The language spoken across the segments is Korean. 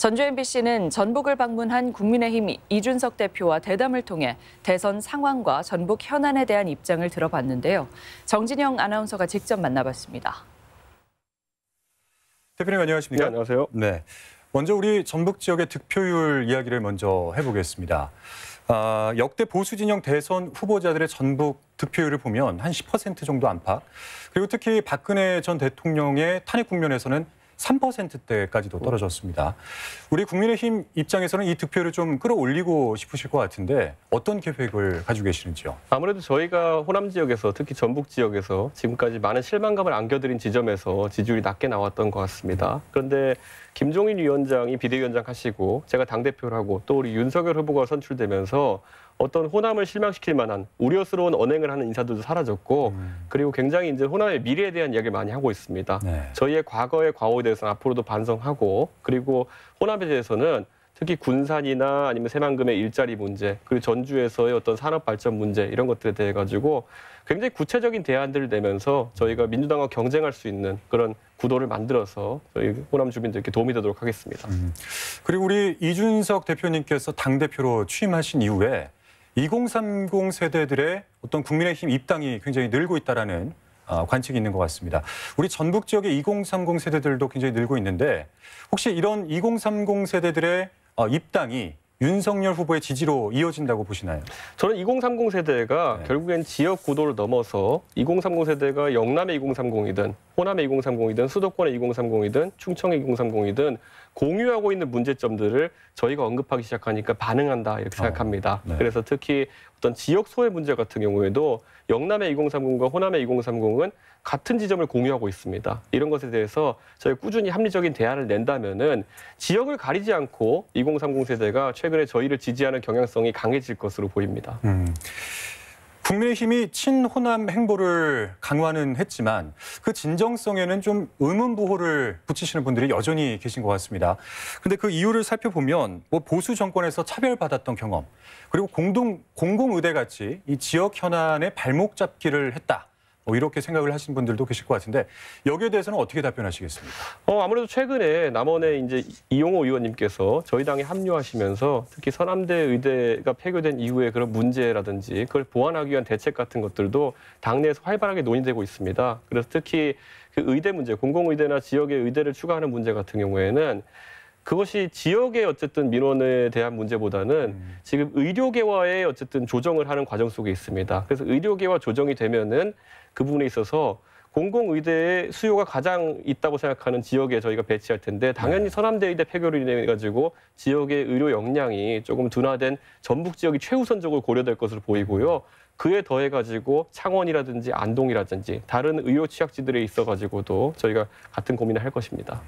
전주 MBC는 전북을 방문한 국민의힘 이준석 대표와 대담을 통해 대선 상황과 전북 현안에 대한 입장을 들어봤는데요. 정진영 아나운서가 직접 만나봤습니다. 대표님 안녕하십니까? 네, 안녕하세요. 네. 먼저 우리 전북 지역의 득표율 이야기를 먼저 해보겠습니다. 아, 역대 보수 진영 대선 후보자들의 전북 득표율을 보면 한 10% 정도 안팎. 그리고 특히 박근혜 전 대통령의 탄핵 국면에서는 3%대까지도 떨어졌습니다. 우리 국민의힘 입장에서는 이 득표를 좀 끌어올리고 싶으실 것 같은데 어떤 계획을 가지고 계시는지요? 아무래도 저희가 호남 지역에서 특히 전북 지역에서 지금까지 많은 실망감을 안겨드린 지점에서 지지율이 낮게 나왔던 것 같습니다. 그런데 김종인 위원장이 비대위원장 하시고 제가 당대표를 하고 또 우리 윤석열 후보가 선출되면서 어떤 호남을 실망시킬 만한 우려스러운 언행을 하는 인사들도 사라졌고 음. 그리고 굉장히 이제 호남의 미래에 대한 이야기를 많이 하고 있습니다. 네. 저희의 과거의 과오에 대해서는 앞으로도 반성하고 그리고 호남에 대해서는 특히 군산이나 아니면 새만금의 일자리 문제 그리고 전주에서의 어떤 산업 발전 문제 이런 것들에 대해 가지고 굉장히 구체적인 대안들을 내면서 저희가 민주당과 경쟁할 수 있는 그런 구도를 만들어서 저희 호남 주민들께 도움이 되도록 하겠습니다. 음. 그리고 우리 이준석 대표님께서 당 대표로 취임하신 이후에 2030 세대들의 어떤 국민의힘 입당이 굉장히 늘고 있다라는 아, 관측이 있는 것 같습니다. 우리 전북 지역의 2030 세대들도 굉장히 늘고 있는데 혹시 이런 2030 세대들의 어, 입당이 윤석열 후보의 지지로 이어진다고 보시나요? 저는 2030 세대가 네. 결국엔 지역 구도를 넘어서 2030 세대가 영남의 2030이든 호남의 2030이든 수도권의 2030이든 충청의 2030이든 공유하고 있는 문제점들을 저희가 언급하기 시작하니까 반응한다 이렇게 어, 생각합니다. 어, 네. 그래서 특히 어떤 지역 소외 문제 같은 경우에도 영남의 2030과 호남의 2030은 같은 지점을 공유하고 있습니다. 이런 것에 대해서 저희 꾸준히 합리적인 대안을 낸다면은 지역을 가리지 않고 2030 세대가 최 최근에 저희를 지지하는 경향성이 강해질 것으로 보입니다. 음. 국민의힘이 친호남 행보를 강화는 했지만 그 진정성에는 좀 의문 부호를 붙이시는 분들이 여전히 계신 것 같습니다. 근데 그 이유를 살펴보면 뭐 보수 정권에서 차별받았던 경험 그리고 공동 공공의대 같이 이 지역 현안에 발목 잡기를 했다. 뭐 이렇게 생각을 하신 분들도 계실 것 같은데 여기에 대해서는 어떻게 답변하시겠습니까? 어, 아무래도 최근에 남원의 이제 이용호 의원님께서 저희 당에 합류하시면서 특히 서남대 의대가 폐교된 이후에 그런 문제라든지 그걸 보완하기 위한 대책 같은 것들도 당내에서 활발하게 논의되고 있습니다. 그래서 특히 그 의대 문제, 공공의대나 지역의 의대를 추가하는 문제 같은 경우에는 그것이 지역의 어쨌든 민원에 대한 문제보다는 음. 지금 의료계와의 어쨌든 조정을 하는 과정 속에 있습니다. 그래서 의료계와 조정이 되면은 그 부분에 있어서 공공의대의 수요가 가장 있다고 생각하는 지역에 저희가 배치할 텐데 당연히 네. 서남대의대 폐교로 인해 가지고 지역의 의료 역량이 조금 둔화된 전북 지역이 최우선적으로 고려될 것으로 보이고요. 그에 더해 가지고 창원이라든지 안동이라든지 다른 의료 취약지들에 있어 가지고도 저희가 같은 고민을 할 것입니다.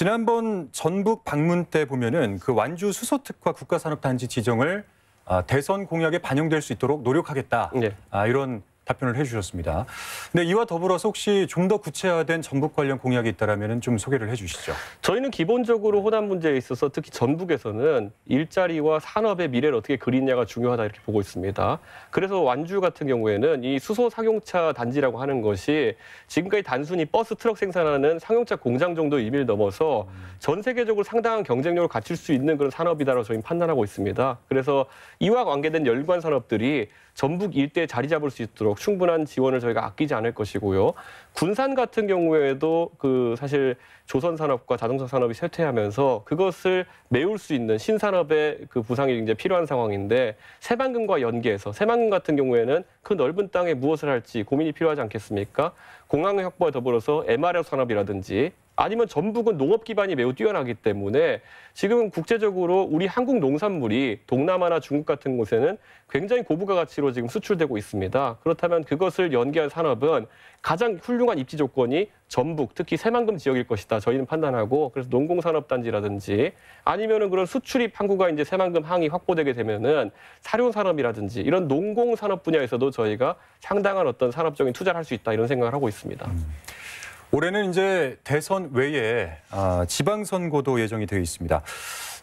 지난번 전북 방문 때 보면은 그 완주 수소특화 국가산업단지 지정을 아, 대선 공약에 반영될 수 있도록 노력하겠다. 네. 아, 이런 답변을 해주셨습니다. 근 네, 이와 더불어서 혹시 좀 더 구체화된 전북 관련 공약이 있다면 좀 소개를 해주시죠. 저희는 기본적으로 호남 문제에 있어서 특히 전북에서는 일자리와 산업의 미래를 어떻게 그리냐가 중요하다 이렇게 보고 있습니다. 그래서 완주 같은 경우에는 이 수소 상용차 단지라고 하는 것이 지금까지 단순히 버스 트럭 생산하는 상용차 공장 정도 의미를 넘어서 전 세계적으로 상당한 경쟁력을 갖출 수 있는 그런 산업이다라고 저희는 판단하고 있습니다. 그래서 이와 관계된 열관 산업들이 전북 일대에 자리 잡을 수 있도록 충분한 지원을 저희가 아끼지 않을 것이고요. 군산 같은 경우에도 그 사실 조선 산업과 자동차 산업이 쇠퇴하면서 그것을 메울 수 있는 신산업의 그 부상이 이제 필요한 상황인데 새방금과 연계해서 새방금 같은 경우에는 그 넓은 땅에 무엇을 할지 고민이 필요하지 않겠습니까? 공항 확보와 더불어서 MRF 산업이라든지 아니면 전북은 농업 기반이 매우 뛰어나기 때문에 지금은 국제적으로 우리 한국 농산물이 동남아나 중국 같은 곳에는 굉장히 고부가 가치로 지금 수출되고 있습니다. 그렇다면 그것을 연계한 산업은 가장 훌륭한 입지 조건이 전북 특히 새만금 지역일 것이다. 저희는 판단하고 그래서 농공산업단지라든지 아니면은 그런 수출입 항구가 이제 새만금 항이 확보되게 되면은 사료산업이라든지 이런 농공산업 분야에서도 저희가 상당한 어떤 산업적인 투자를 할 수 있다 이런 생각을 하고 있습니다. 음. 올해는 이제 대선 외에 아, 지방선거도 예정이 되어 있습니다.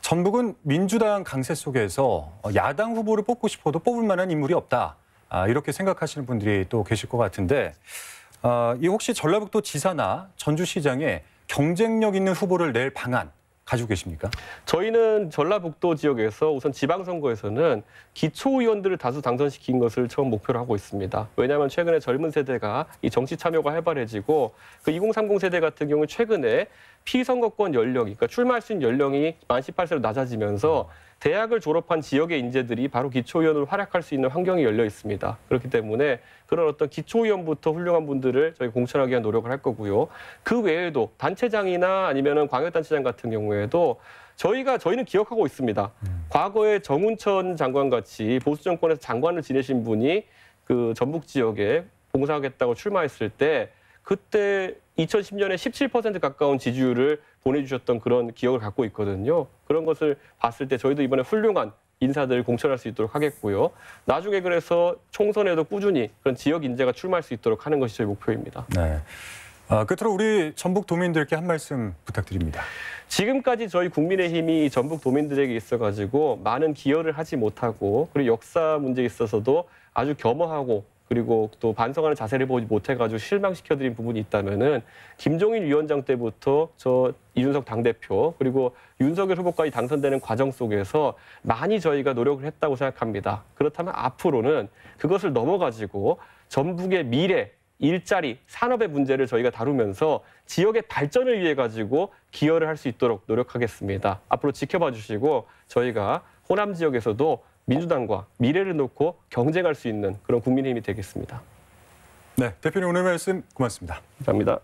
전북은 민주당 강세 속에서 어, 야당 후보를 뽑고 싶어도 뽑을 만한 인물이 없다. 아, 이렇게 생각하시는 분들이 또 계실 것 같은데 어, 아, 이 혹시 전라북도 지사나 전주시장에 경쟁력 있는 후보를 낼 방안 가지고 계십니까? 저희는 전라북도 지역에서 우선 지방선거에서는 기초의원들을 다수 당선시킨 것을 처음 목표로 하고 있습니다. 왜냐하면 최근에 젊은 세대가 이 정치 참여가 활발해지고 그 2030 세대 같은 경우 최근에 피선거권 연령, 그러니까 출마할 수 있는 연령이 만 18세로 낮아지면서 대학을 졸업한 지역의 인재들이 바로 기초위원으로 활약할 수 있는 환경이 열려 있습니다. 그렇기 때문에 그런 어떤 기초위원부터 훌륭한 분들을 저희 공천하기 위한 노력을 할 거고요. 그 외에도 단체장이나 아니면은 광역단체장 같은 경우에도 저희가 저희는 기억하고 있습니다. 음. 과거에 정운천 장관 같이 보수 정권에서 장관을 지내신 분이 그 전북 지역에 봉사하겠다고 출마했을 때 그때 2010년에 17% 가까운 지지율을 보내주셨던 그런 기억을 갖고 있거든요. 그런 것을 봤을 때 저희도 이번에 훌륭한 인사들 을 공천할 수 있도록 하겠고요. 나중에 그래서 총선에도 꾸준히 그런 지역 인재가 출마할 수 있도록 하는 것이 저희 목표입니다. 네. 아, 끝으로 우리 전북 도민들께 한 말씀 부탁드립니다. 지금까지 저희 국민의힘이 전북 도민들에게 있어가지고 많은 기여를 하지 못하고 그리고 역사 문제에 있어서도 아주 겸허하고 그리고 또 반성하는 자세를 보지 못해가지고 실망시켜드린 부분이 있다면은 김종인 위원장 때부터 저 이준석 당대표 그리고 윤석열 후보까지 당선되는 과정 속에서 많이 저희가 노력을 했다고 생각합니다. 그렇다면 앞으로는 그것을 넘어가지고 전북의 미래 일자리, 산업의 문제를 저희가 다루면서 지역의 발전을 위해 가지고 기여를 할 수 있도록 노력하겠습니다. 앞으로 지켜봐 주시고 저희가 호남 지역에서도 민주당과 미래를 놓고 경쟁할 수 있는 그런 국민의힘이 되겠습니다. 네, 대표님 오늘 말씀 고맙습니다. 감사합니다.